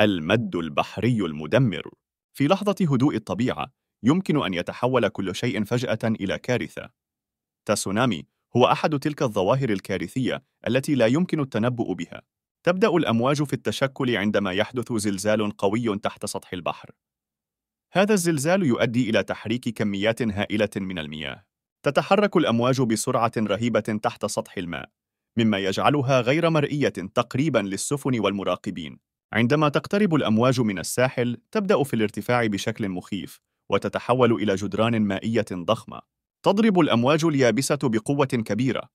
المد البحري المدمر في لحظة هدوء الطبيعة يمكن أن يتحول كل شيء فجأة إلى كارثة تسونامي هو أحد تلك الظواهر الكارثية التي لا يمكن التنبؤ بها تبدأ الأمواج في التشكل عندما يحدث زلزال قوي تحت سطح البحر هذا الزلزال يؤدي إلى تحريك كميات هائلة من المياه تتحرك الأمواج بسرعة رهيبة تحت سطح الماء مما يجعلها غير مرئية تقريبا للسفن والمراقبين عندما تقترب الأمواج من الساحل، تبدأ في الارتفاع بشكل مخيف، وتتحول إلى جدران مائية ضخمة. تضرب الأمواج اليابسة بقوة كبيرة،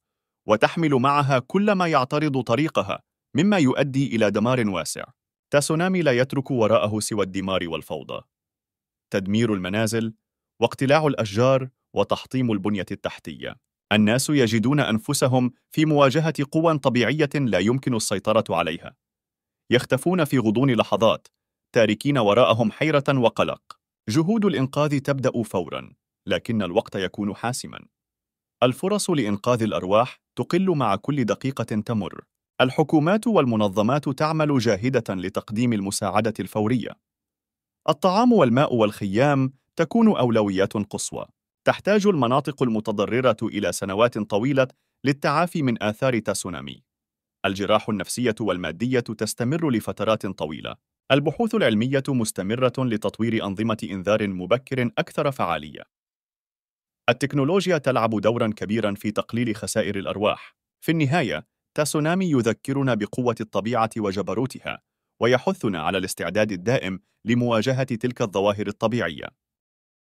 وتحمل معها كل ما يعترض طريقها، مما يؤدي إلى دمار واسع. تسونامي لا يترك وراءه سوى الدمار والفوضى. تدمير المنازل، واقتلاع الأشجار، وتحطيم البنية التحتية. الناس يجدون أنفسهم في مواجهة قوى طبيعية لا يمكن السيطرة عليها. يختفون في غضون لحظات تاركين وراءهم حيرة وقلق جهود الإنقاذ تبدأ فوراً لكن الوقت يكون حاسماً الفرص لإنقاذ الأرواح تقل مع كل دقيقة تمر الحكومات والمنظمات تعمل جاهدة لتقديم المساعدة الفورية الطعام والماء والخيام تكون أولويات قصوى تحتاج المناطق المتضررة إلى سنوات طويلة للتعافي من آثار تسونامي الجراح النفسية والمادية تستمر لفترات طويلة. البحوث العلمية مستمرة لتطوير أنظمة إنذار مبكر أكثر فعالية. التكنولوجيا تلعب دورا كبيرا في تقليل خسائر الأرواح. في النهاية، تسونامي يذكرنا بقوة الطبيعة وجبروتها، ويحثنا على الاستعداد الدائم لمواجهة تلك الظواهر الطبيعية.